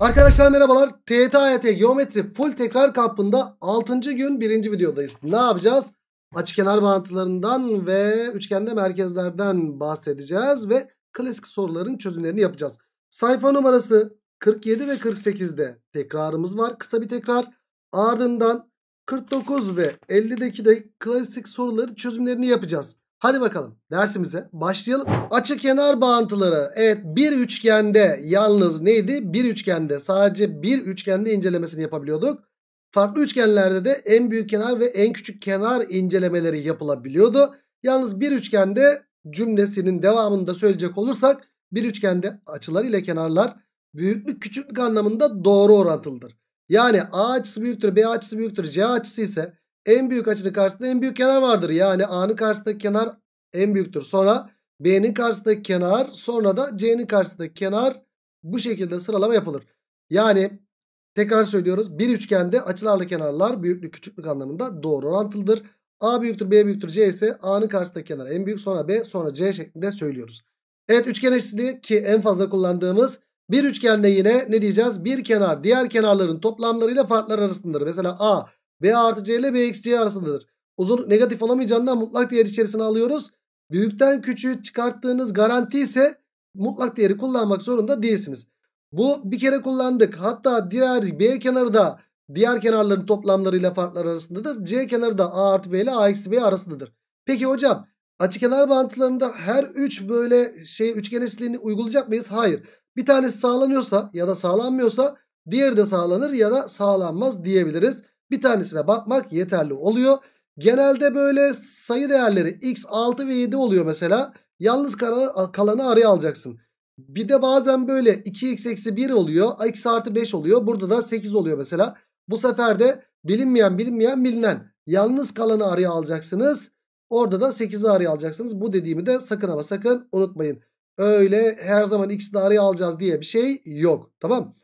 Arkadaşlar merhabalar. TYT Geometri Full Tekrar Kampında 6. gün 1. videodayız. Ne yapacağız? Açıkenar bağıntılarından ve üçgende merkezlerden bahsedeceğiz ve klasik soruların çözümlerini yapacağız. Sayfa numarası 47 ve 48'de tekrarımız var. Kısa bir tekrar. Ardından 49 ve 50'deki de klasik soruları çözümlerini yapacağız. Hadi bakalım dersimize başlayalım. Açı kenar bağıntıları. Evet bir üçgende yalnız neydi? Bir üçgende sadece bir üçgende incelemesini yapabiliyorduk. Farklı üçgenlerde de en büyük kenar ve en küçük kenar incelemeleri yapılabiliyordu. Yalnız bir üçgende cümlesinin devamında söyleyecek olursak bir üçgende açılar ile kenarlar büyüklük küçüklük anlamında doğru orantılıdır. Yani A açısı büyüktür, B açısı büyüktür, C açısı ise en büyük açının karşısında en büyük kenar vardır. Yani A'nın karşısındaki kenar en büyüktür. Sonra B'nin karşısındaki kenar sonra da C'nin karşısındaki kenar bu şekilde sıralama yapılır. Yani tekrar söylüyoruz bir üçgende açılarla kenarlar büyüklük küçüklük anlamında doğru orantılıdır. A büyüktür B büyüktür C ise A'nın karşısındaki kenar en büyük sonra B sonra C şeklinde söylüyoruz. Evet üçgen eşitliği ki en fazla kullandığımız bir üçgende yine ne diyeceğiz? Bir kenar diğer kenarların toplamlarıyla farklar arasındadır. Mesela A B artı C ile B eksi C arasındadır. Uzunluk negatif olamayacağından mutlak değer içerisine alıyoruz. Büyükten küçüğü çıkarttığınız garanti ise mutlak değeri kullanmak zorunda değilsiniz. Bu bir kere kullandık. Hatta diğer B kenarı da diğer kenarların toplamlarıyla farklar arasındadır. C kenarı da A artı B ile A eksi B arasındadır. Peki hocam açı kenar bağıntılarında her 3 böyle şey üçgen eşitliğini uygulayacak mıyız? Hayır. Bir tanesi sağlanıyorsa ya da sağlanmıyorsa diğeri de sağlanır ya da sağlanmaz diyebiliriz. Bir tanesine bakmak yeterli oluyor. Genelde böyle sayı değerleri x 6 ve 7 oluyor mesela. Yalnız kalanı araya alacaksın. Bir de bazen böyle 2x eksi 1 oluyor. x artı 5 oluyor. Burada da 8 oluyor mesela. Bu sefer de bilinmeyen bilinmeyen bilinen. Yalnız kalanı araya alacaksınız. Orada da 8'i araya alacaksınız. Bu dediğimi de sakın ama sakın unutmayın. Öyle her zaman x'i araya alacağız diye bir şey yok. Tamam.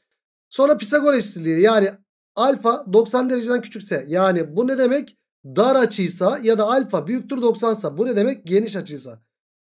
Sonra Pisagor eşitliği yani alfa 90 dereceden küçükse yani bu ne demek? Dar açıysa ya da alfa büyüktür 90 90'sa bu ne demek? Geniş açıysa.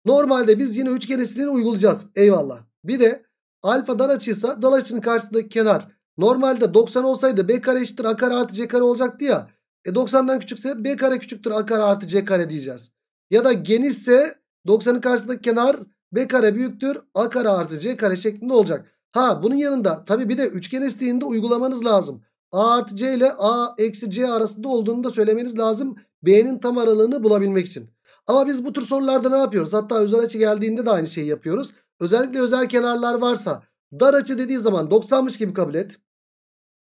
Normalde biz yine üçgen esinini uygulayacağız. Eyvallah. Bir de alfa dar açıysa dar açının karşısındaki kenar normalde 90 olsaydı b kare eşittir a kare artı c kare olacaktı ya. E 90'dan küçükse b kare küçüktür a kare artı c kare diyeceğiz. Ya da genişse 90'ın karşısındaki kenar b kare büyüktür a kare artı c kare şeklinde olacak. Ha bunun yanında tabi bir de üçgen estiğinde uygulamanız lazım. A artı C ile A eksi C arasında olduğunu da söylemeniz lazım. B'nin tam aralığını bulabilmek için. Ama biz bu tür sorularda ne yapıyoruz? Hatta özel açı geldiğinde de aynı şeyi yapıyoruz. Özellikle özel kenarlar varsa dar açı dediği zaman 90'mış gibi kabul et.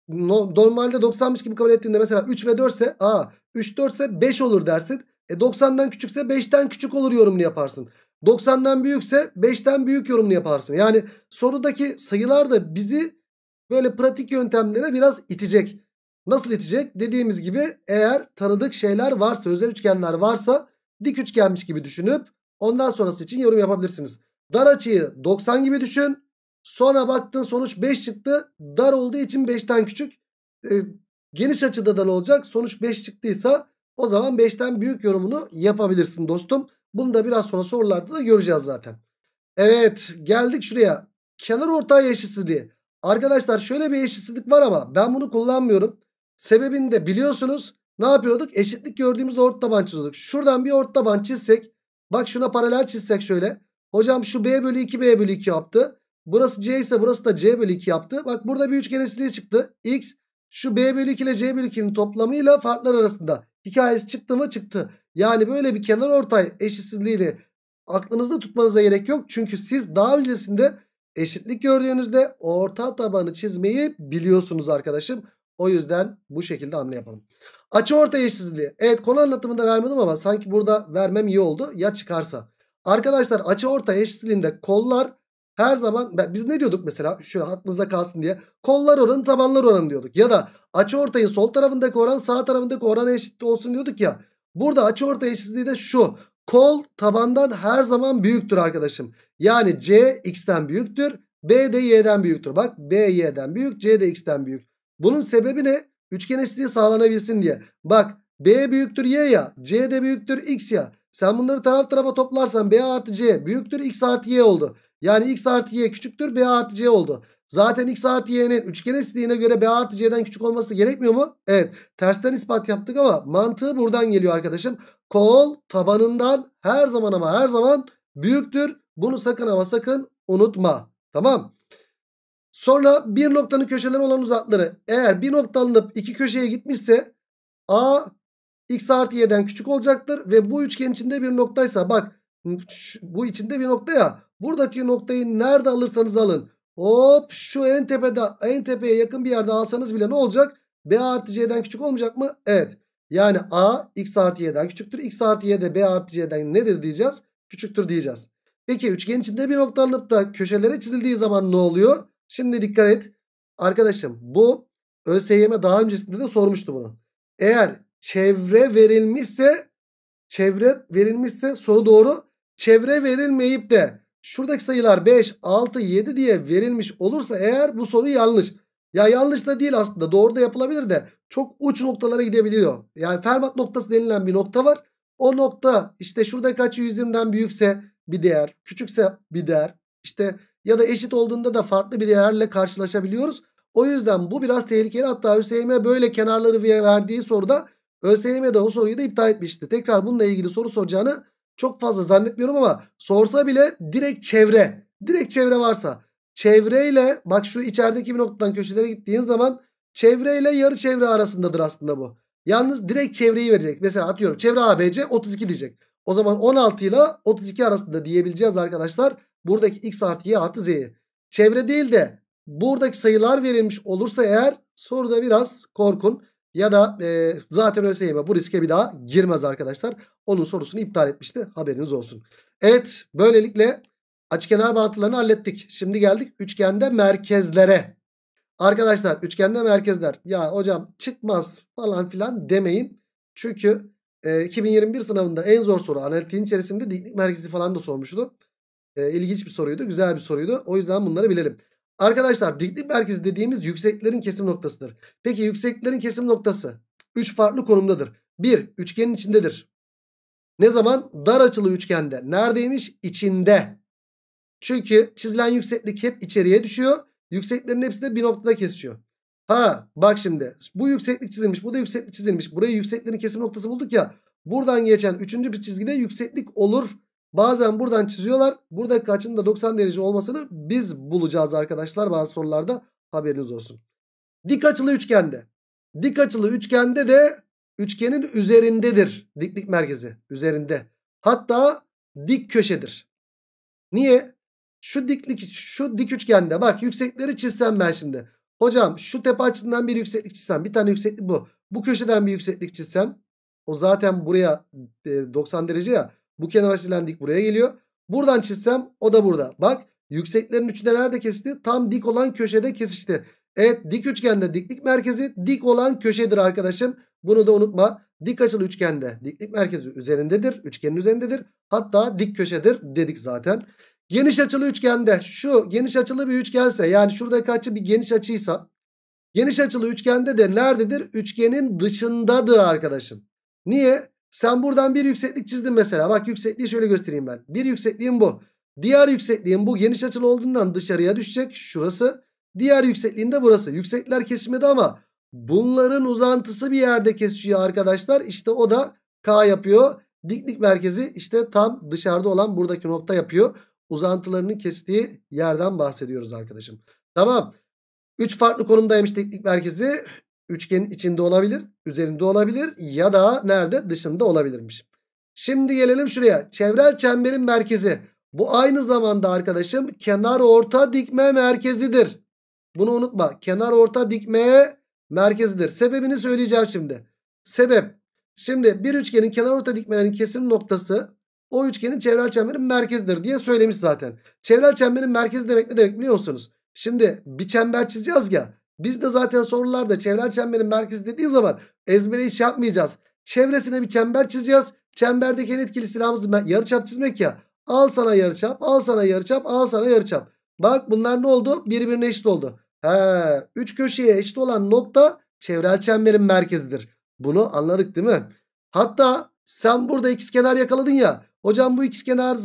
Normalde 90'mış gibi kabul ettiğinde mesela 3 ve 4 ise a 3 4 ise 5 olur dersin. E 90'dan küçükse 5'ten küçük olur yorumunu yaparsın. 90'dan büyükse 5'ten büyük yorumunu yaparsın. Yani sorudaki sayılar da bizi böyle pratik yöntemlere biraz itecek. Nasıl itecek? Dediğimiz gibi eğer tanıdık şeyler varsa, özel üçgenler varsa dik üçgenmiş gibi düşünüp ondan sonrası için yorum yapabilirsiniz. Dar açıyı 90 gibi düşün. Sonra baktın sonuç 5 çıktı. Dar olduğu için 5'ten küçük. E, geniş açıda da ne olacak? Sonuç 5 çıktıysa o zaman 5'ten büyük yorumunu yapabilirsin dostum. Bunu da biraz sonra sorularda da göreceğiz zaten. Evet geldik şuraya. Kenar ortay eşitsizliği. Arkadaşlar şöyle bir eşitsizlik var ama ben bunu kullanmıyorum. Sebebini de biliyorsunuz. Ne yapıyorduk? Eşitlik gördüğümüz ort taban çiziyorduk. Şuradan bir ort taban çizsek. Bak şuna paralel çizsek şöyle. Hocam şu b bölü 2 b bölü 2 yaptı. Burası c ise burası da c bölü 2 yaptı. Bak burada bir üçgen eşitliği çıktı. x şu b bölü 2 ile c bölü 2'nin toplamıyla farklar arasında hikayesi çıktı mı çıktı. Yani böyle bir kenar ortay eşitsizliğini aklınızda tutmanıza gerek yok. Çünkü siz daha öncesinde eşitlik gördüğünüzde orta tabanı çizmeyi biliyorsunuz arkadaşım. O yüzden bu şekilde anlayalım. Açı orta eşitsizliği. Evet konu anlatımında vermedim ama sanki burada vermem iyi oldu. Ya çıkarsa. Arkadaşlar açı orta eşitsizliğinde kollar her zaman biz ne diyorduk mesela şöyle aklınıza kalsın diye kollar oranı tabanlar oranı diyorduk. Ya da açı ortayın sol tarafındaki oran sağ tarafındaki oran eşit olsun diyorduk ya. Burada açı orta eşitsizliği de şu. Kol tabandan her zaman büyüktür arkadaşım. Yani C x'ten büyüktür. B de y'den büyüktür. Bak B y'den büyük C de x'ten büyük. Bunun sebebi ne? Üçgen eşitliği sağlanabilsin diye. Bak B büyüktür y ya. C de büyüktür x ya. Sen bunları taraf tarafa toplarsan B artı C büyüktür x artı y oldu. Yani x artı y küçüktür B artı C oldu. Zaten x artı y'nin üçgen eşitliğine göre b artı c'den küçük olması gerekmiyor mu? Evet. Tersten ispat yaptık ama mantığı buradan geliyor arkadaşım. Kol tabanından her zaman ama her zaman büyüktür. Bunu sakın ama sakın unutma. Tamam. Sonra bir noktanın köşeleri olan uzakları eğer bir nokta alınıp iki köşeye gitmişse a x artı y'den küçük olacaktır. Ve bu üçgen içinde bir noktaysa bak bu içinde bir nokta ya buradaki noktayı nerede alırsanız alın Hop şu en tepede en tepeye yakın bir yerde alsanız bile ne olacak? B artı C'den küçük olmayacak mı? Evet. Yani A X artı Y'den küçüktür. X artı Y B artı C'den nedir diyeceğiz? Küçüktür diyeceğiz. Peki üçgen içinde bir nokta alınıp da köşelere çizildiği zaman ne oluyor? Şimdi dikkat et. Arkadaşım bu ÖSYM daha öncesinde de sormuştu bunu. Eğer çevre verilmişse çevre verilmişse soru doğru. Çevre verilmeyip de Şuradaki sayılar 5, 6, 7 diye verilmiş olursa eğer bu soru yanlış. Ya yanlış da değil aslında doğru da yapılabilir de çok uç noktalara gidebiliyor. Yani Fermat noktası denilen bir nokta var. O nokta işte şurada kaç 120'den büyükse bir değer, küçükse bir değer. İşte ya da eşit olduğunda da farklı bir değerle karşılaşabiliyoruz. O yüzden bu biraz tehlikeli. Hatta ÖSYM böyle kenarları verdiği soruda de o soruyu da iptal etmişti. Tekrar bununla ilgili soru soracağını çok fazla zannetmiyorum ama sorsa bile direkt çevre. Direkt çevre varsa çevreyle bak şu içerideki bir noktadan köşelere gittiğin zaman çevreyle yarı çevre arasındadır aslında bu. Yalnız direkt çevreyi verecek. Mesela atıyorum çevre ABC 32 diyecek. O zaman 16 ile 32 arasında diyebileceğiz arkadaşlar. Buradaki x artı y artı z'yi. Çevre değil de buradaki sayılar verilmiş olursa eğer soruda biraz korkun ya da e, zaten ÖSYM bu riske bir daha girmez arkadaşlar. Onun sorusunu iptal etmişti. Haberiniz olsun. Evet böylelikle açıkenar bağıntılarını hallettik. Şimdi geldik üçgende merkezlere. Arkadaşlar üçgende merkezler ya hocam çıkmaz falan filan demeyin. Çünkü e, 2021 sınavında en zor soru analitiğin içerisinde diklik merkezi falan da sormuştu. E, ilginç bir soruydu güzel bir soruydu. O yüzden bunları bilelim. Arkadaşlar diklik merkezi dediğimiz yükseklerin kesim noktasıdır. Peki yükseklerin kesim noktası 3 farklı konumdadır. 1. Üçgenin içindedir. Ne zaman? Dar açılı üçgende. Neredeymiş? İçinde. Çünkü çizilen yükseklik hep içeriye düşüyor. Yükseklerin hepsi de bir noktada kesişiyor. Ha bak şimdi bu yükseklik çizilmiş bu da yükseklik çizilmiş. Burayı yükseklerin kesim noktası bulduk ya. Buradan geçen üçüncü bir çizgide yükseklik olur Bazen buradan çiziyorlar. Buradaki açının da 90 derece olmasını biz bulacağız arkadaşlar bazı sorularda. Haberiniz olsun. Dik açılı üçgende. Dik açılı üçgende de üçgenin üzerindedir diklik merkezi. Üzerinde. Hatta dik köşedir. Niye? Şu diklik şu dik üçgende bak yüksekleri çizsem ben şimdi. Hocam şu tepe açısından bir yükseklik çizsem. Bir tane yükseklik bu. Bu köşeden bir yükseklik çizsem. O zaten buraya 90 e, derece ya. Bu kenar silendik buraya geliyor. Buradan çizsem o da burada. Bak yükseklerin üçü de nerede kesti? Tam dik olan köşede kesişti. Evet dik üçgende diklik merkezi dik olan köşedir arkadaşım. Bunu da unutma. Dik açılı üçgende diklik merkezi üzerindedir. Üçgenin üzerindedir. Hatta dik köşedir dedik zaten. Geniş açılı üçgende şu geniş açılı bir üçgense yani şuradaki açı bir geniş açıysa geniş açılı üçgende de nerededir? Üçgenin dışındadır arkadaşım. Niye? Sen buradan bir yükseklik çizdin mesela. Bak yüksekliği şöyle göstereyim ben. Bir yüksekliğim bu. Diğer yüksekliğim bu. Geniş açılı olduğundan dışarıya düşecek. Şurası. Diğer yüksekliğin de burası. Yüksekler kesişmedi ama bunların uzantısı bir yerde kesişiyor arkadaşlar. İşte o da K yapıyor. Diklik merkezi işte tam dışarıda olan buradaki nokta yapıyor. Uzantılarının kestiği yerden bahsediyoruz arkadaşım. Tamam. 3 farklı konumdaymış teknik merkezi üçgenin içinde olabilir, üzerinde olabilir ya da nerede dışında olabilirmiş. Şimdi gelelim şuraya. Çevrel çemberin merkezi. Bu aynı zamanda arkadaşım kenar orta dikme merkezidir. Bunu unutma. Kenar orta dikmeye merkezidir. Sebebini söyleyeceğim şimdi. Sebep. Şimdi bir üçgenin kenar orta dikmelerinin kesim noktası o üçgenin çevrel çemberin merkezidir diye söylemiş zaten. Çevrel çemberin merkezi demek ne demek biliyor musunuz? Şimdi bir çember çizeceğiz ya. Biz de zaten sorularda çevren çemberin merkezi dediği zaman ezbere iş şey yapmayacağız. Çevresine bir çember çizeceğiz. Çemberdeki en etkili silahımız yarıçap çizmek ya. Al sana yarıçap, al sana yarıçap, al sana yarıçap. Bak bunlar ne oldu? Birbirine eşit oldu. He, üç köşeye eşit olan nokta çevrel çemberin merkezidir. Bunu anladık değil mi? Hatta sen burada ikizkenar yakaladın ya. Hocam bu ikizkenar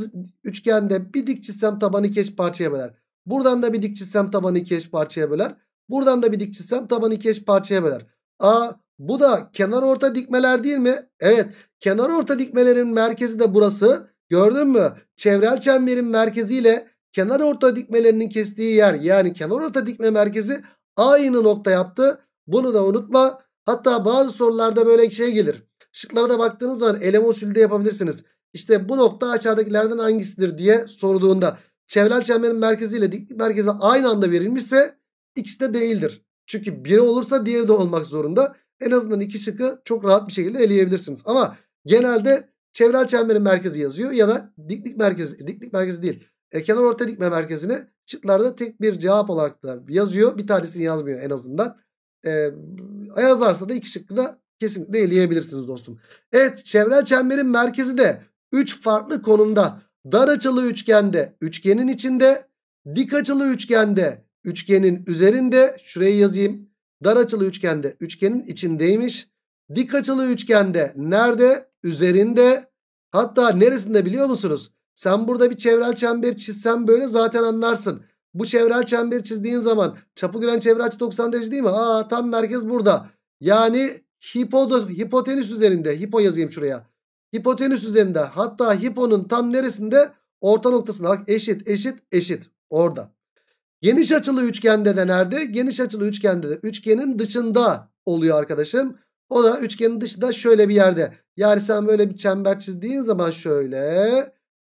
üçgende bir dik çizsem tabanı keş parçaya böler. Buradan da bir dik çizsem tabanı keş parçaya böler. Buradan da bir dik çizsem tabanı iki eş parçaya böler. A bu da kenar orta dikmeler değil mi? Evet kenar orta dikmelerin merkezi de burası. Gördün mü? Çevrel çemberin merkeziyle kenar orta dikmelerinin kestiği yer yani kenar orta dikme merkezi aynı nokta yaptı. Bunu da unutma. Hatta bazı sorularda böyle şey gelir. Şıklara da baktığınız zaman elem usulde yapabilirsiniz. İşte bu nokta aşağıdakilerden hangisidir diye sorduğunda çevrel çemberin merkeziyle diklik merkezi aynı anda verilmişse X de değildir. Çünkü biri olursa diğeri de olmak zorunda. En azından iki şıkı çok rahat bir şekilde eleyebilirsiniz. Ama genelde çevrel çemberin merkezi yazıyor ya da diklik merkezi, diklik merkezi değil. E, kenar orta dikme merkezini çıtlarda tek bir cevap olarak da yazıyor. Bir tanesini yazmıyor en azından. E, yazarsa da iki şıkkı da kesinlikle eleyebilirsiniz dostum. Evet çevrel çemberin merkezi de 3 farklı konumda. Dar açılı üçgende, üçgenin içinde, dik açılı üçgende, Üçgenin üzerinde şuraya yazayım. Dar açılı üçgende üçgenin içindeymiş. Dik açılı üçgende nerede? Üzerinde. Hatta neresinde biliyor musunuz? Sen burada bir çevrel çember çizsen böyle zaten anlarsın. Bu çevrel çemberi çizdiğin zaman çapı gören çevre açı 90 derece değil mi? Aa tam merkez burada. Yani hipodo, hipotenüs üzerinde. Hipo yazayım şuraya. Hipotenüs üzerinde. Hatta hiponun tam neresinde? Orta noktasında. Bak eşit eşit eşit. Orada. Geniş açılı üçgende de nerede? Geniş açılı üçgende de üçgenin dışında oluyor arkadaşım. O da üçgenin dışında şöyle bir yerde. Yani sen böyle bir çember çizdiğin zaman şöyle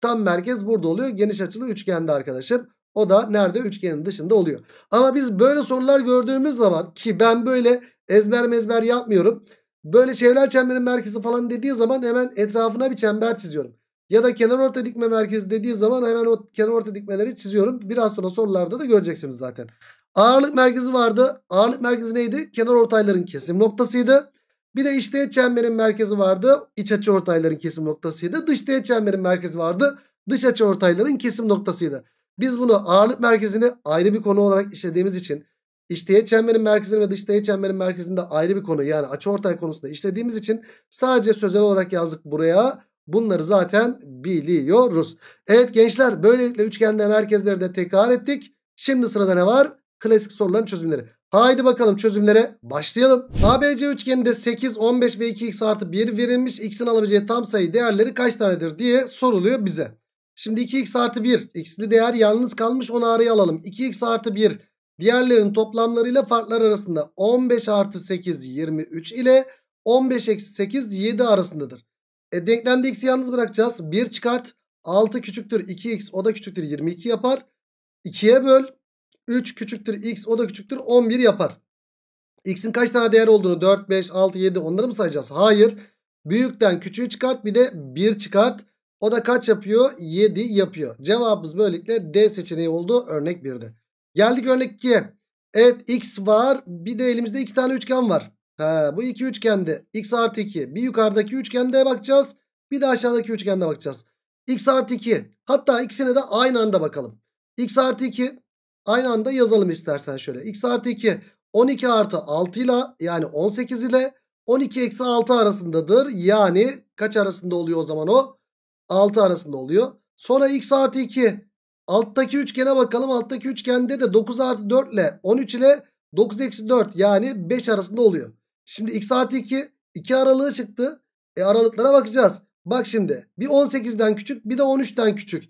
tam merkez burada oluyor. Geniş açılı üçgende arkadaşım. O da nerede? Üçgenin dışında oluyor. Ama biz böyle sorular gördüğümüz zaman ki ben böyle ezber mezber yapmıyorum. Böyle çevreler çemberin merkezi falan dediği zaman hemen etrafına bir çember çiziyorum. Ya da kenar orta dikme merkezi dediği zaman hemen o kenar orta dikmeleri çiziyorum. Biraz sonra sorularda da göreceksiniz zaten. Ağırlık merkezi vardı. Ağırlık merkezi neydi? Kenar ortayların kesim noktasıydı. Bir de iç teğet çemberin merkezi vardı. İç açı ortayların kesim noktasıydı. Dış teğet çemberin merkezi vardı. Dış açı ortayların kesim noktasıydı. Biz bunu ağırlık merkezini ayrı bir konu olarak işlediğimiz için iç teğet çemberin merkezini ve dış teğet çemberin merkezinde ayrı bir konu yani açı ortay konusunda işlediğimiz için sadece sözel olarak yazdık buraya. Bunları zaten biliyoruz. Evet gençler böylelikle üçgende merkezleri de tekrar ettik. Şimdi sırada ne var? Klasik soruların çözümleri. Haydi bakalım çözümlere başlayalım. ABC üçgeninde 8, 15 ve 2x artı 1 verilmiş x'in alabileceği tam sayı değerleri kaç tanedir diye soruluyor bize. Şimdi 2x artı 1 x'li değer yalnız kalmış onu araya alalım. 2x artı 1 diğerlerin toplamlarıyla farklar arasında 15 artı 8 23 ile 15 eksi 8 7 arasındadır. E, denklemde x'i yalnız bırakacağız. 1 çıkart. 6 küçüktür 2x o da küçüktür 22 yapar. 2'ye böl. 3 küçüktür x o da küçüktür 11 yapar. X'in kaç tane değer olduğunu 4, 5, 6, 7 onları mı sayacağız? Hayır. Büyükten küçüğü çıkart bir de 1 çıkart. O da kaç yapıyor? 7 yapıyor. Cevabımız böylelikle D seçeneği oldu örnek 1'de. Geldik örnek 2'ye. Evet x var bir de elimizde 2 tane üçgen var. Ha, bu iki üçgende x artı 2 bir yukarıdaki üçgende bakacağız. Bir de aşağıdaki üçgende bakacağız. x artı 2 hatta ikisine de aynı anda bakalım. x artı 2 aynı anda yazalım istersen şöyle. x artı 2 12 artı 6 ile yani 18 ile 12 eksi 6 arasındadır. Yani kaç arasında oluyor o zaman o? 6 arasında oluyor. Sonra x artı 2 alttaki üçgene bakalım. Alttaki üçgende de 9 artı 4 ile 13 ile 9 eksi 4 yani 5 arasında oluyor. Şimdi x artı 2 2 aralığı çıktı. E aralıklara bakacağız. Bak şimdi bir 18'den küçük bir de 13'ten küçük.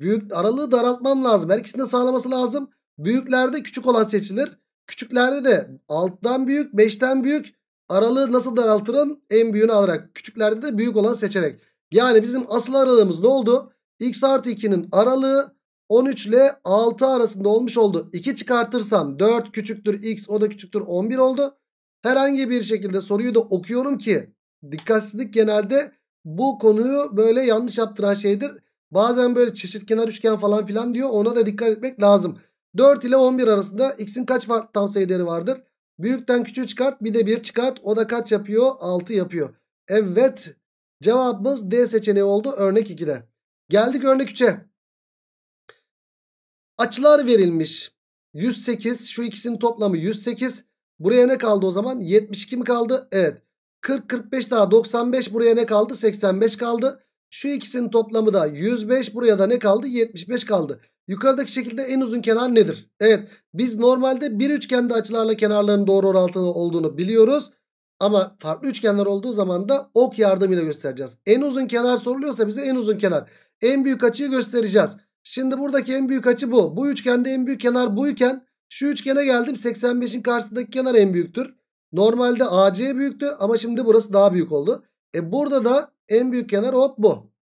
Büyük aralığı daraltmam lazım. Her ikisini de sağlaması lazım. Büyüklerde küçük olan seçilir. Küçüklerde de alttan büyük 5'ten büyük aralığı nasıl daraltırım? En büyüğünü alarak. Küçüklerde de büyük olan seçerek. Yani bizim asıl aralığımız ne oldu? x artı 2'nin aralığı 13 ile 6 arasında olmuş oldu. 2 çıkartırsam 4 küçüktür x o da küçüktür 11 oldu herhangi bir şekilde soruyu da okuyorum ki dikkatsizlik genelde bu konuyu böyle yanlış yaptıran şeydir. Bazen böyle çeşit kenar üçgen falan filan diyor ona da dikkat etmek lazım. 4 ile 11 arasında x'in kaç farklı tam sayıları vardır? Büyükten küçüğü çıkart bir de 1 çıkart o da kaç yapıyor? 6 yapıyor. Evet cevabımız D seçeneği oldu örnek 2'de. Geldik örnek 3'e. Açılar verilmiş. 108 şu ikisinin toplamı 108. Buraya ne kaldı o zaman? 72 mi kaldı? Evet. 40 45 daha 95 buraya ne kaldı? 85 kaldı. Şu ikisinin toplamı da 105 buraya da ne kaldı? 75 kaldı. Yukarıdaki şekilde en uzun kenar nedir? Evet biz normalde bir üçgende açılarla kenarların doğru orantılı olduğunu biliyoruz. Ama farklı üçgenler olduğu zaman da ok yardımıyla göstereceğiz. En uzun kenar soruluyorsa bize en uzun kenar. En büyük açıyı göstereceğiz. Şimdi buradaki en büyük açı bu. Bu üçgende en büyük kenar bu iken şu üçgene geldim. 85'in karşısındaki kenar en büyüktür. Normalde AC büyüktü ama şimdi burası daha büyük oldu. E burada da en büyük kenar hop bu.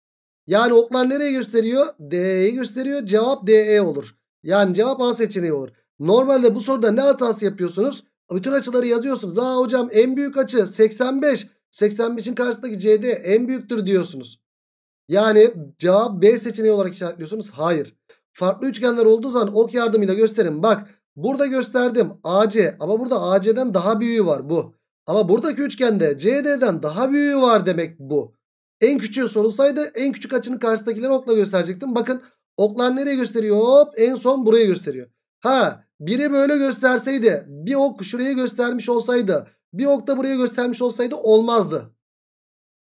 Yani oklar nereye gösteriyor? DE'yi gösteriyor. Cevap DE olur. Yani cevap A seçeneği olur. Normalde bu soruda ne hatası yapıyorsunuz? Bütün açıları yazıyorsunuz. Aa hocam en büyük açı 85. 85'in karşısındaki CD en büyüktür diyorsunuz. Yani cevap B seçeneği olarak işaretliyorsunuz. Hayır. Farklı üçgenler olduğu zaman ok yardımıyla gösterin. Bak Burada gösterdim AC ama burada AC'den daha büyüğü var bu. Ama buradaki üçgende CD'den daha büyüğü var demek bu. En küçüğü sorulsaydı en küçük açının karşısındakileri okla gösterecektim. Bakın oklar nereye gösteriyor? Hop en son buraya gösteriyor. Ha biri böyle gösterseydi bir ok şuraya göstermiş olsaydı bir ok da buraya göstermiş olsaydı olmazdı.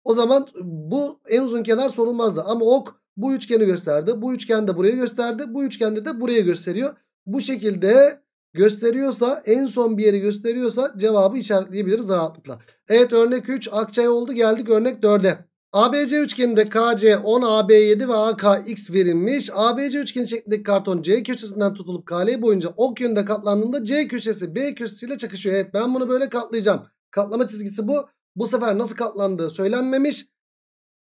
O zaman bu en uzun kenar sorulmazdı. Ama ok bu üçgeni gösterdi. Bu üçgen de buraya gösterdi. Bu üçgende de buraya gösteriyor bu şekilde gösteriyorsa en son bir yeri gösteriyorsa cevabı işaretleyebiliriz rahatlıkla. Evet örnek 3 akçay oldu geldik örnek 4'e. ABC üçgeninde KC 10 AB7 ve AK x verilmiş. ABC üçgeni şeklindeki karton C köşesinden tutulup KL boyunca ok yönünde katlandığında C köşesi B köşesiyle çakışıyor. Evet ben bunu böyle katlayacağım. Katlama çizgisi bu. Bu sefer nasıl katlandığı söylenmemiş.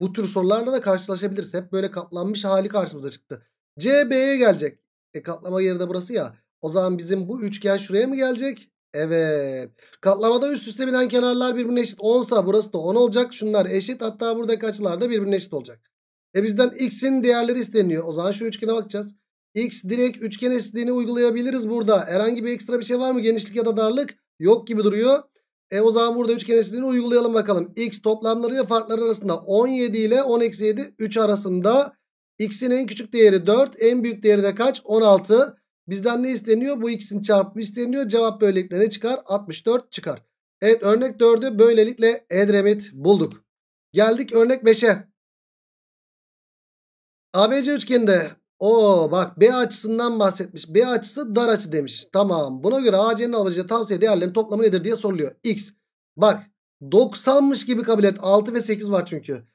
Bu tür sorularla da karşılaşabiliriz. Hep böyle katlanmış hali karşımıza çıktı. C gelecek. E katlama yerine burası ya. O zaman bizim bu üçgen şuraya mı gelecek? Evet. Katlamada üst üste binen kenarlar birbirine eşit 10 burası da 10 olacak. Şunlar eşit hatta buradaki açılar da birbirine eşit olacak. E bizden x'in değerleri isteniyor. O zaman şu üçgene bakacağız. X direkt üçgen eşitliğini uygulayabiliriz burada. Herhangi bir ekstra bir şey var mı? Genişlik ya da darlık yok gibi duruyor. E o zaman burada üçgen eşitliğini uygulayalım bakalım. X toplamları ile farkları arasında 17 ile 10 eksi 7 3 arasında X'in en küçük değeri 4. En büyük değeri de kaç? 16. Bizden ne isteniyor? Bu x'in çarpımı isteniyor. Cevap böylelikle ne çıkar? 64 çıkar. Evet örnek 4'ü böylelikle Edremit bulduk. Geldik örnek 5'e. ABC üçgeninde o bak B açısından bahsetmiş. B açısı dar açı demiş. Tamam. Buna göre AC'nin alacağı tavsiye değerlerin toplamı nedir diye soruluyor. X. Bak 90'mış gibi kabul et. 6 ve 8 var çünkü.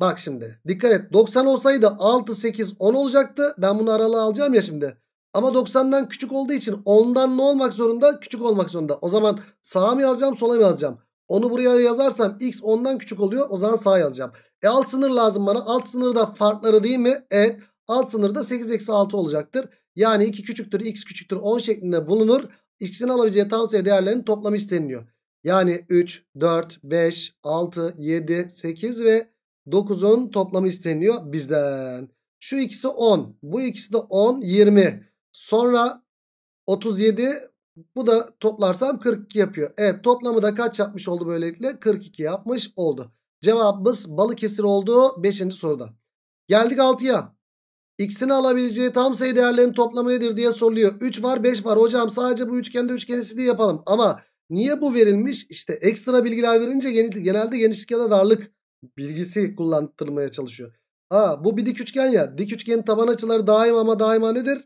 Bak şimdi dikkat et 90 olsaydı 6 8 10 olacaktı. Ben bunu aralığa alacağım ya şimdi. Ama 90'dan küçük olduğu için 10'dan ne olmak zorunda? Küçük olmak zorunda. O zaman sağa mı yazacağım sola mı yazacağım? Onu buraya yazarsam x 10'dan küçük oluyor. O zaman sağa yazacağım. E alt sınır lazım bana. Alt sınır da farkları değil mi? Evet. Alt sınır da 8 eksi 6 olacaktır. Yani 2 küçüktür x küçüktür 10 şeklinde bulunur. X'in alabileceği tavsiye değerlerinin toplamı isteniliyor. Yani 3, 4, 5, 6, 7, 8 ve 9'un toplamı isteniyor bizden. Şu ikisi 10. Bu ikisi de 10. 20. Sonra 37. Bu da toplarsam 42 yapıyor. Evet toplamı da kaç yapmış oldu böylelikle? 42 yapmış oldu. Cevabımız Balıkesir oldu 5. soruda. Geldik 6'ya. X'ini alabileceği tam sayı değerlerin toplamı nedir diye soruluyor. 3 var 5 var. Hocam sadece bu üçgende üçgenisi diye yapalım. Ama niye bu verilmiş? İşte ekstra bilgiler verince genelde genişlik ya da darlık bilgisi kullandırmaya çalışıyor. Aa bu bir dik üçgen ya. Dik üçgenin taban açıları daima ama daima nedir?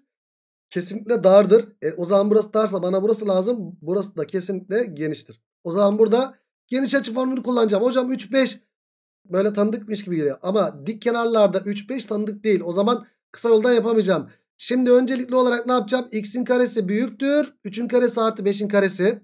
Kesinlikle dardır. E, o zaman burası darsa bana burası lazım. Burası da kesinlikle geniştir. O zaman burada geniş açı formülü kullanacağım. Hocam 3 5 böyle tanıdıkmış gibi geliyor. Ama dik kenarlarda 3 5 tanıdık değil. O zaman kısa yoldan yapamayacağım. Şimdi öncelikli olarak ne yapacağım? X'in karesi büyüktür. 3'ün karesi artı 5'in karesi.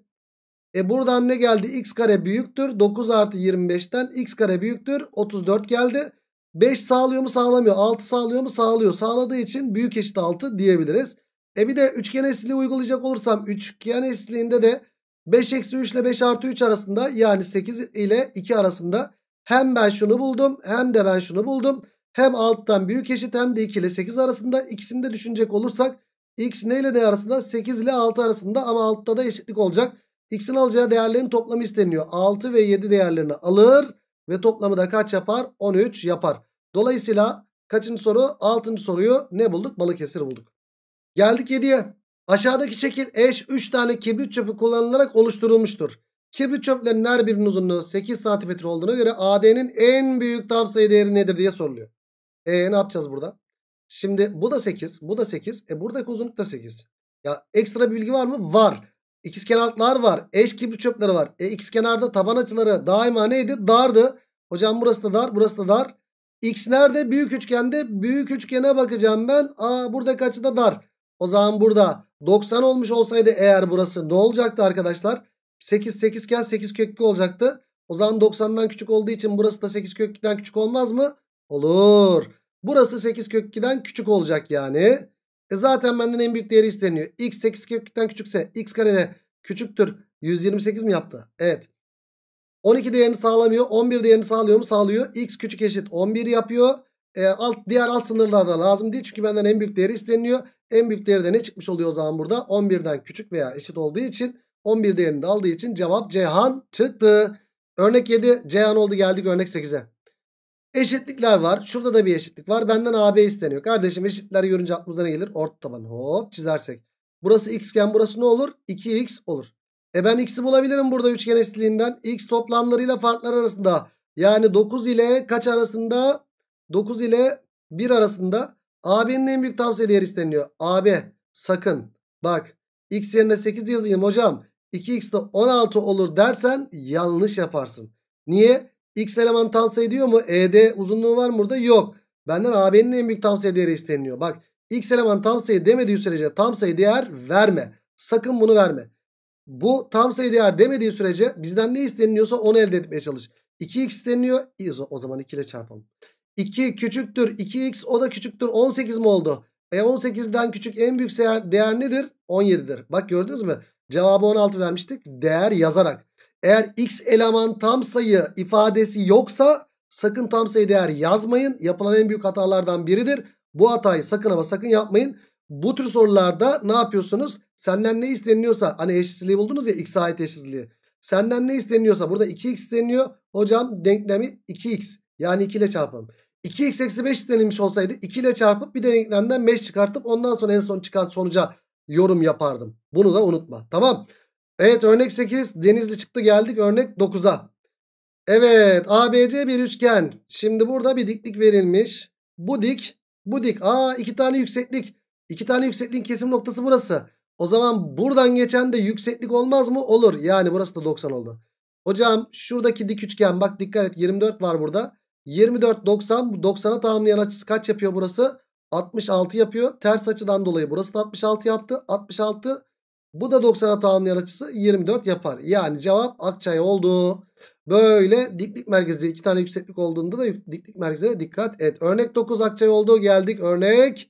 E buradan ne geldi? X kare büyüktür. 9 artı 25'ten x kare büyüktür. 34 geldi. 5 sağlıyor mu sağlamıyor. 6 sağlıyor mu sağlıyor. Sağladığı için büyük eşit 6 diyebiliriz. E bir de üçgen eşitliği uygulayacak olursam üçgen eşitliğinde de 5 eksi 3 ile 5 artı 3 arasında yani 8 ile 2 arasında hem ben şunu buldum hem de ben şunu buldum. Hem alttan büyük eşit hem de 2 ile 8 arasında ikisini de düşünecek olursak x ne ile ne arasında 8 ile 6 arasında ama altta da eşitlik olacak. X'in alacağı değerlerin toplamı isteniyor. 6 ve 7 değerlerini alır ve toplamı da kaç yapar? 13 yapar. Dolayısıyla kaçıncı soru? 6. soruyu ne bulduk? Balıkesir bulduk. Geldik 7'ye. Aşağıdaki şekil eş 3 tane kibrit çöpü kullanılarak oluşturulmuştur. Kibrit çöplerinin her birinin uzunluğu 8 cm olduğuna göre AD'nin en büyük tam sayı değeri nedir diye soruluyor. E ne yapacağız burada? Şimdi bu da 8, bu da 8. E buradaki uzunluk da 8. Ya ekstra bilgi var mı? Var ikiz var. Eş kibrit çöpleri var. E ikiz kenarda taban açıları daima neydi? Dardı. Hocam burası da dar, burası da dar. X nerede? Büyük üçgende. Büyük üçgene bakacağım ben. Aa buradaki açı da dar. O zaman burada 90 olmuş olsaydı eğer burası ne olacaktı arkadaşlar? 8 8 iken 8 köklü olacaktı. O zaman 90'dan küçük olduğu için burası da 8 kök küçük olmaz mı? Olur. Burası 8 kök küçük olacak yani. E zaten benden en büyük değeri isteniyor. X 8 kökten küçükse x karede küçüktür. 128 mi yaptı? Evet. 12 değerini sağlamıyor. 11 değerini sağlıyor mu? Sağlıyor. X küçük eşit 11 yapıyor. E, alt, diğer alt sınırlar da lazım değil. Çünkü benden en büyük değeri isteniyor. En büyük değeri de ne çıkmış oluyor o zaman burada? 11'den küçük veya eşit olduğu için 11 değerini de aldığı için cevap Cihan çıktı. Örnek 7 Cihan oldu geldik örnek 8'e. Eşitlikler var. Şurada da bir eşitlik var. Benden AB isteniyor. Kardeşim eşitlikler görünce aklımıza ne gelir? Orta taban. Hop çizersek. Burası x iken burası ne olur? 2x olur. E ben x'i bulabilirim burada üçgen eşitliğinden. x toplamlarıyla farklar arasında. Yani 9 ile kaç arasında? 9 ile 1 arasında. AB'nin en büyük tavsiye değeri isteniyor. AB sakın bak x yerine 8 yazayım hocam. 2x de 16 olur dersen yanlış yaparsın. Niye? X eleman tam sayı diyor mu? ED uzunluğu var mı burada? Yok. Benden AB'nin en büyük tam sayı değeri isteniliyor. Bak X eleman tam sayı demediği sürece tam sayı değer verme. Sakın bunu verme. Bu tam sayı değer demediği sürece bizden ne isteniliyorsa onu elde etmeye çalış. 2x isteniliyor. O zaman 2 ile çarpalım. 2 küçüktür 2x o da küçüktür 18 mi oldu? E 18'den küçük en büyük değer nedir? 17'dir. Bak gördünüz mü? Cevabı 16 vermiştik. Değer yazarak. Eğer x eleman tam sayı ifadesi yoksa sakın tam sayı değer yazmayın. Yapılan en büyük hatalardan biridir. Bu hatayı sakın ama sakın yapmayın. Bu tür sorularda ne yapıyorsunuz? Senden ne isteniyorsa, hani eşitsizliği buldunuz ya x ait eşitsizliği. Senden ne isteniyorsa burada 2x isteniyor. Hocam denklemi 2x yani 2 ile çarpalım. 2x eksi 5 istenilmiş olsaydı 2 ile çarpıp bir denklemden 5 çıkartıp ondan sonra en son çıkan sonuca yorum yapardım. Bunu da unutma tamam Evet örnek 8 denizli çıktı geldik örnek 9'a. Evet ABC bir üçgen. Şimdi burada bir diklik verilmiş. Bu dik bu dik. Aa iki tane yükseklik. İki tane yüksekliğin kesim noktası burası. O zaman buradan geçen de yükseklik olmaz mı? Olur. Yani burası da 90 oldu. Hocam şuradaki dik üçgen bak dikkat et 24 var burada. 24 90 bu 90'a tamamlayan açısı kaç yapıyor burası? 66 yapıyor. Ters açıdan dolayı burası da 66 yaptı. 66 bu da 90'a tamamlayan açısı 24 yapar. Yani cevap Akçay oldu. Böyle diklik merkezi iki tane yükseklik olduğunda da diklik merkezine dikkat et. Örnek 9 Akçay oldu. Geldik örnek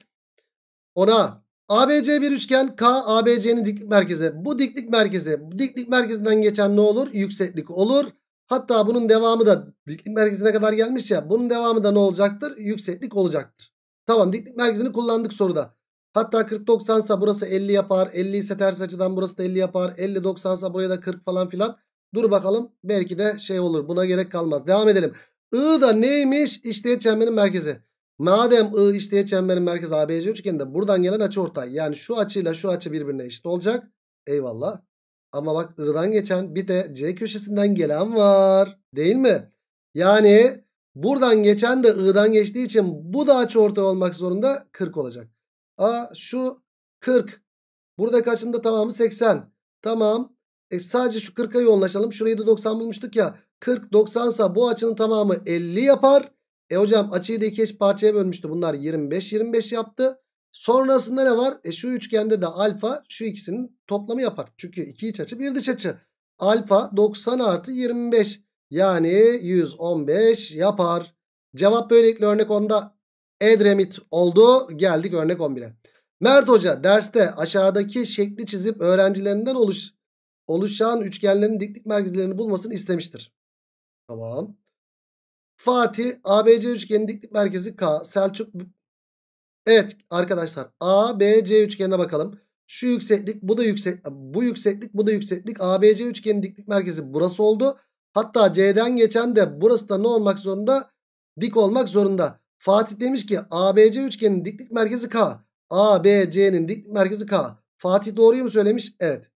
10'a. ABC bir üçgen K ABC'nin diklik merkezi. Bu diklik merkezi. Diklik merkezinden geçen ne olur? Yükseklik olur. Hatta bunun devamı da diklik merkezine kadar gelmiş ya. Bunun devamı da ne olacaktır? Yükseklik olacaktır. Tamam diklik merkezini kullandık soruda. Hatta 40 90 ise burası 50 yapar. 50 ise ters açıdan burası da 50 yapar. 50 90 ise buraya da 40 falan filan. Dur bakalım belki de şey olur. Buna gerek kalmaz. Devam edelim. I da neymiş? İşteğet çemberin merkezi. Madem I işteğet çemberin merkezi ABC üçgeninde buradan gelen açı ortay. Yani şu açıyla şu açı birbirine eşit olacak. Eyvallah. Ama bak I'dan geçen bir de C köşesinden gelen var. Değil mi? Yani buradan geçen de I'dan geçtiği için bu da açı ortay olmak zorunda 40 olacak. A şu 40. Burada kaçın da tamamı 80. Tamam. E sadece şu 40'a yoğunlaşalım. Şurayı da 90 bulmuştuk ya. 40 90 sa bu açının tamamı 50 yapar. E hocam açıyı da iki eş parçaya bölmüştü. Bunlar 25 25 yaptı. Sonrasında ne var? E şu üçgende de alfa şu ikisinin toplamı yapar. Çünkü iki iç açı bir dış açı. Alfa 90 artı 25 yani 115 yapar. Cevap böylelikle örnek onda Edremit oldu. Geldik örnek 11'e. Mert Hoca derste aşağıdaki şekli çizip öğrencilerinden oluş, oluşan üçgenlerin diklik merkezlerini bulmasını istemiştir. Tamam. Fatih ABC üçgeni diklik merkezi K. Selçuk Evet arkadaşlar ABC üçgenine bakalım. Şu yükseklik bu da yüksek bu yükseklik bu da yükseklik. ABC üçgenin diklik merkezi burası oldu. Hatta C'den geçen de burası da ne olmak zorunda? Dik olmak zorunda. Fatih demiş ki ABC üçgenin diklik merkezi K. ABC'nin diklik merkezi K. Fatih doğruyu mu söylemiş? Evet.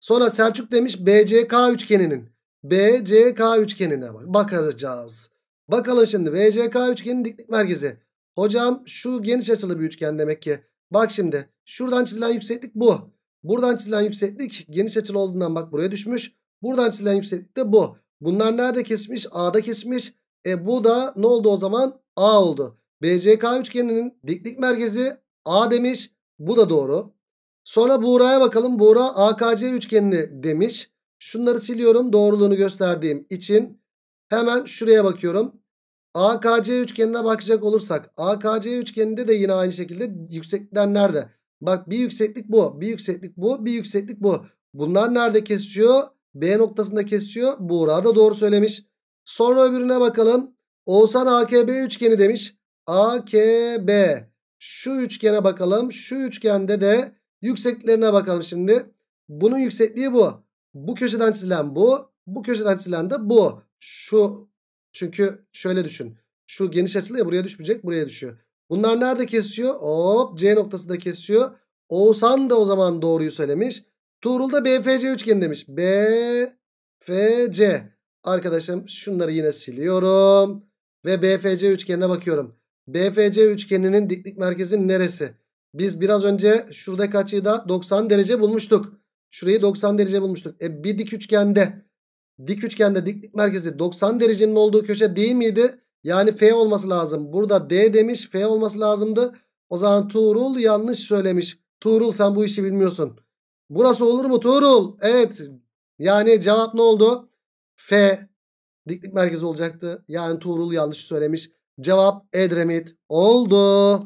Sonra Selçuk demiş BCK üçgeninin. BCK üçgenine bak. bakacağız. Bakalım şimdi BCK üçgenin diklik merkezi. Hocam şu geniş açılı bir üçgen demek ki. Bak şimdi şuradan çizilen yükseklik bu. Buradan çizilen yükseklik geniş açılı olduğundan bak buraya düşmüş. Buradan çizilen yükseklik de bu. Bunlar nerede kesmiş? A'da kesmiş. E bu da ne oldu o zaman? A oldu. BCK üçgeninin diklik merkezi A demiş. Bu da doğru. Sonra Buğra'ya bakalım. Buğra AKC üçgenini demiş. Şunları siliyorum doğruluğunu gösterdiğim için. Hemen şuraya bakıyorum. AKC üçgenine bakacak olursak. AKC üçgeninde de yine aynı şekilde yüksekler nerede? Bak bir yükseklik bu, bir yükseklik bu, bir yükseklik bu. Bunlar nerede kesişiyor? B noktasında kesişiyor. Buğra da doğru söylemiş. Sonra öbürüne bakalım. Oğuzhan AKB üçgeni demiş. AKB. Şu üçgene bakalım. Şu üçgende de yüksekliklerine bakalım şimdi. Bunun yüksekliği bu. Bu köşeden çizilen bu. Bu köşeden çizilen de bu. Şu çünkü şöyle düşün. Şu geniş açılı ya buraya düşmeyecek buraya düşüyor. Bunlar nerede kesiyor? Hop C noktasında kesiyor. Oğuzhan da o zaman doğruyu söylemiş. Tuğrul da BFC üçgeni demiş. BFC. Arkadaşım şunları yine siliyorum. Ve BFC üçgenine bakıyorum. BFC üçgeninin diklik merkezi neresi? Biz biraz önce şurada açıyı da 90 derece bulmuştuk. Şurayı 90 derece bulmuştuk. E bir dik üçgende dik üçgende diklik merkezi 90 derecenin olduğu köşe değil miydi? Yani F olması lazım. Burada D demiş F olması lazımdı. O zaman Tuğrul yanlış söylemiş. Tuğrul sen bu işi bilmiyorsun. Burası olur mu Tuğrul? Evet. Yani cevap ne oldu? F diklik merkezi olacaktı. Yani Tuğrul yanlış söylemiş. Cevap Edremit oldu.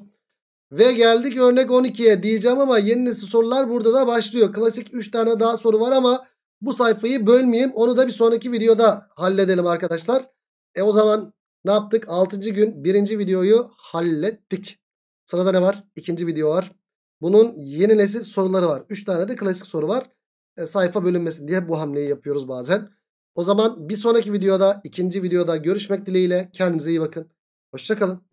Ve geldik örnek 12'ye diyeceğim ama yeni nesil sorular burada da başlıyor. Klasik 3 tane daha soru var ama bu sayfayı bölmeyeyim. Onu da bir sonraki videoda halledelim arkadaşlar. E o zaman ne yaptık? 6. gün 1. videoyu hallettik. Sırada ne var? 2. video var. Bunun yeni nesil soruları var. 3 tane de klasik soru var. E, sayfa bölünmesin diye bu hamleyi yapıyoruz bazen. O zaman bir sonraki videoda ikinci videoda görüşmek dileğiyle kendinize iyi bakın. Hoşçakalın.